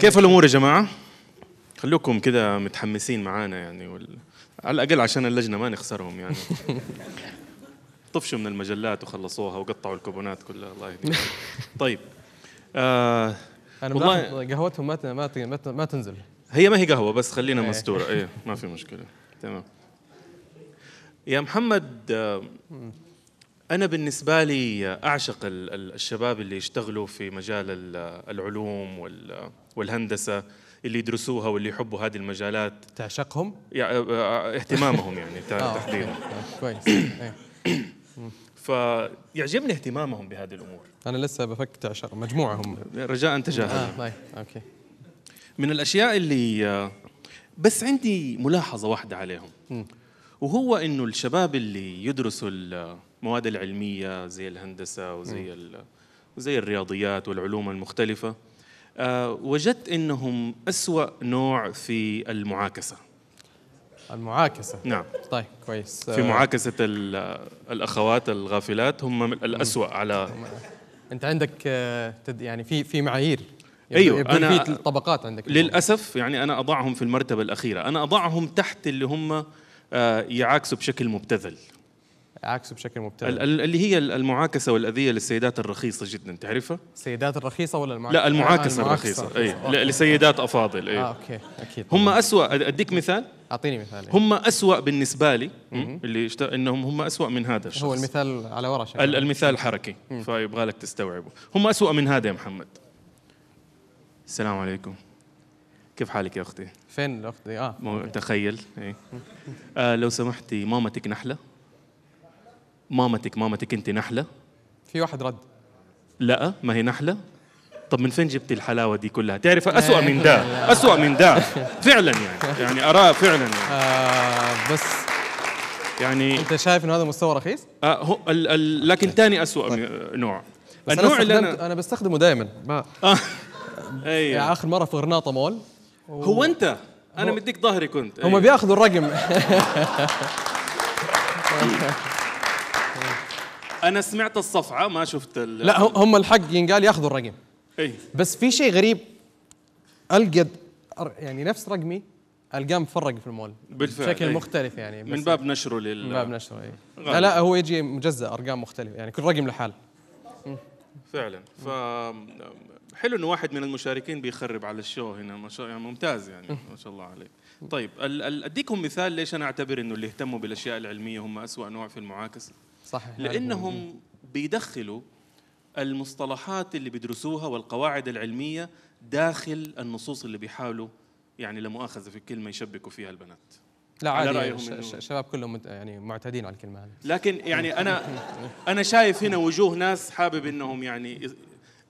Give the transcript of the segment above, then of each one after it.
كيف الامور يا جماعه؟ خلوكم كده متحمسين معانا يعني وال... على الاقل عشان اللجنه ما نخسرهم يعني طفشوا من المجلات وخلصوها وقطعوا الكوبونات كلها الله يهديك طيب آه انا والله قهوتهم ما ما ما تنزل هي ما هي قهوه بس خلينا إيه. مستوره ايه ما في مشكله تمام يا محمد آه أنا بالنسبة لي أعشق الشباب اللي يشتغلوا في مجال العلوم والهندسة اللي يدرسوها واللي يحبوا هذه المجالات تعشقهم؟ يعني اهتمامهم يعني آه، تحديدا كويس إيه. فيعجبني اهتمامهم بهذه الامور انا لسه بفك تعشق مجموعهم رجاء تجاهل آه، طيب، اوكي من الاشياء اللي بس عندي ملاحظه واحده عليهم م. وهو انه الشباب اللي يدرسوا المواد العلميه زي الهندسه وزي وزي الرياضيات والعلوم المختلفه آه، وجدت انهم اسوا نوع في المعاكسه المعاكسه نعم طيب كويس في آه، معاكسه الاخوات الغافلات هم الاسوا على انت عندك آه، يعني في في معايير ايوه انا في طبقات عندك للاسف يعني انا اضعهم في المرتبه الاخيره انا اضعهم تحت اللي هم آه، يعاكسه بشكل مبتذل عكسه بشكل مبتذل اللي هي المعاكسه والاذيه للسيدات الرخيصه جدا تعرفها؟ السيدات الرخيصه ولا المعاكسه؟ لا المعاكسه, آه، المعاكسة الرخيصه اي لسيدات افاضل اي اه اوكي اكيد هم اسوء اديك مثال اعطيني مثال هم اسوء بالنسبه لي م- اللي اشت... انهم هم اسوء من هذا الشخص هو المثال على ورشه ال- المثال حركي فيبغى لك تستوعبه هم اسوء من هذا يا محمد السلام عليكم كيف حالك يا اختي؟ فين اختي؟ اه تخيل ايه. آه لو سمحتي مامتك نحله؟ مامتك مامتك انت نحله؟ في واحد رد لا ما هي نحله؟ طب من فين جبتي الحلاوه دي كلها؟ تعرف أسوأ من ده، أسوأ من ده فعلا يعني يعني أراه فعلا يعني آه بس يعني انت شايف انه هذا مستوى رخيص؟ آه هو ال ال لكن ثاني أسوأ طيب. نوع بس النوع أنا اللي انا انا بستخدمه دايما ما آه. ايوه يعني اخر مره في غرناطه مول هو انت انا مديك ظهري كنت هم إيه. بياخذوا الرقم انا سمعت الصفعه ما شفت ال... لا هم الحق ينقال ياخذوا الرقم اي بس في شيء غريب القى يعني نفس رقمي القاه مفرق في المول بالفعل بشكل أي. مختلف يعني من باب نشره لل من باب نشره اي لا, لا هو يجي مجزء ارقام مختلفه يعني كل رقم لحال فعلا ف حلو انه واحد من المشاركين بيخرب على الشو هنا ما شاء يعني ممتاز يعني ما شاء الله عليك طيب اديكم مثال ليش انا اعتبر انه اللي اهتموا بالاشياء العلميه هم اسوا نوع في المعاكسه صحيح لانهم بيدخلوا المصطلحات اللي بيدرسوها والقواعد العلميه داخل النصوص اللي بيحاولوا يعني لا مؤاخذه في الكلمه يشبكوا فيها البنات لا عادي الشباب كلهم يعني معتادين على الكلمه هذه لكن يعني انا انا شايف هنا وجوه ناس حابب انهم يعني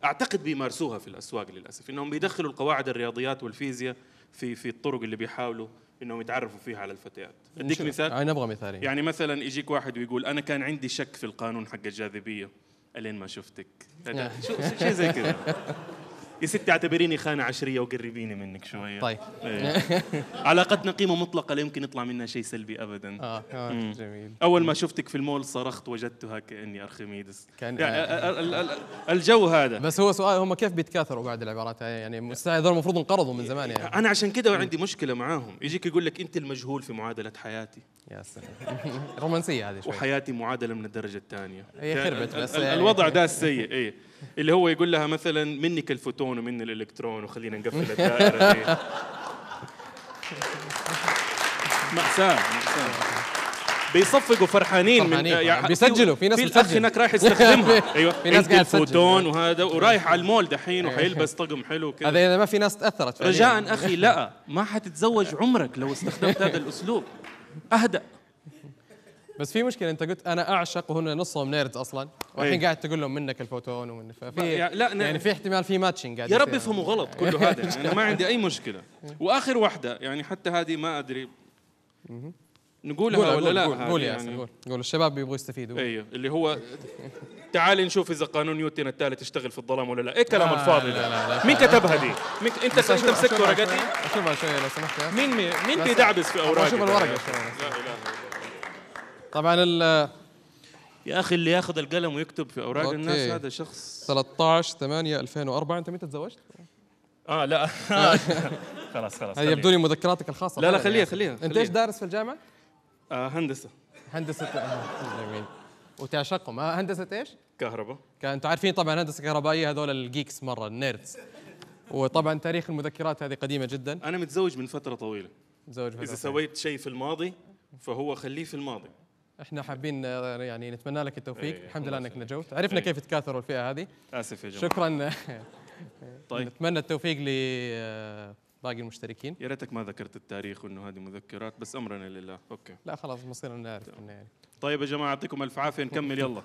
اعتقد بيمارسوها في الاسواق للاسف انهم بيدخلوا القواعد الرياضيات والفيزياء في في الطرق اللي بيحاولوا انهم يتعرفوا فيها على الفتيات اديك مثال انا ابغى مثالين إيه. يعني مثلا يجيك واحد ويقول انا كان عندي شك في القانون حق الجاذبيه الين ما شفتك شيء زي كذا يا ستي اعتبريني خانه عشريه وقربيني منك شويه طيب إيه. علاقتنا قيمه مطلقه لا يمكن يطلع منها شيء سلبي ابدا اه, آه. جميل اول ما شفتك في المول صرخت وجدتها كاني ارخميدس كان يعني آه. الجو هذا بس هو سؤال هم كيف بيتكاثروا بعد العبارات هاي يعني هذول المفروض انقرضوا من زمان يعني انا عشان كده عندي مشكله معاهم يجيك يقول لك انت المجهول في معادله حياتي يا سلام رومانسيه هذه شوي وحياتي معادله من الدرجه الثانيه هي خربت بس يعني. الوضع ده السيء إيه. اللي هو يقول لها مثلا منك الفوتون البروتون ومن الالكترون وخلينا نقفل الدائره دي مأساة بيصفقوا فرحانين, فرحانين من يعني بيسجلوا في ناس الاخ هناك رايح يستخدمها ايوه في ناس قاعد فوتون وهذا ورايح على المول دحين أيوة. وحيلبس طقم حلو كذا هذا اذا ما في ناس تاثرت رجاء اخي لا ما حتتزوج عمرك لو استخدمت هذا الاسلوب اهدأ بس في مشكله انت قلت انا اعشق وهن نصهم نيردز اصلا والحين إيه. قاعد تقول لهم منك الفوتون ومن ففي لا يعني في احتمال في ماتشنج قاعد يا رب يفهموا غلط كله هذا يعني انا ما عندي اي مشكله إيه. واخر واحده يعني حتى هذه ما ادري نقولها قول ولا قول لا قول, قول يعني قول, قول, قول الشباب بيبغوا يستفيدوا ايوه اللي هو تعال نشوف اذا قانون نيوتن الثالث يشتغل في الظلام ولا لا ايه كلام الفاضي ده مين كتبها دي مين انت انت مسكت ورقتي اشوفها شويه لو سمحت مين مين بيدعبس في اوراقي اشوف الورقه لا اله الا الله طبعا ال يا اخي اللي ياخذ القلم ويكتب في اوراق أوكي. الناس هذا شخص 13 8 2004 انت متى تزوجت؟ اه لا خلاص خلاص يبدو لي مذكراتك الخاصه لا لا خليها يعني. خليها انت ايش دارس في الجامعه؟ آه هندسه هندسه آه، جميل وتعشقهم آه، هندسه ايش؟ كهرباء انتم عارفين طبعا هندسه كهربائيه هذول الجيكس مره النيردز وطبعا تاريخ المذكرات هذه قديمه جدا انا متزوج من فتره طويله متزوج فترة اذا سويت شيء في الماضي فهو خليه في الماضي احنا حابين آه، يعني نتمنى لك التوفيق ايه الحمد لله انك نجوت عرفنا ايه كيف تكاثروا الفئه هذه اسف يا جماعه شكرا طيب نتمنى التوفيق لباقي آه، المشتركين يا ريتك ما ذكرت التاريخ وانه هذه مذكرات بس امرنا لله اوكي لا خلاص مصيرنا نعرف طيب. يعني طيب يا جماعه يعطيكم الف عافيه نكمل يلا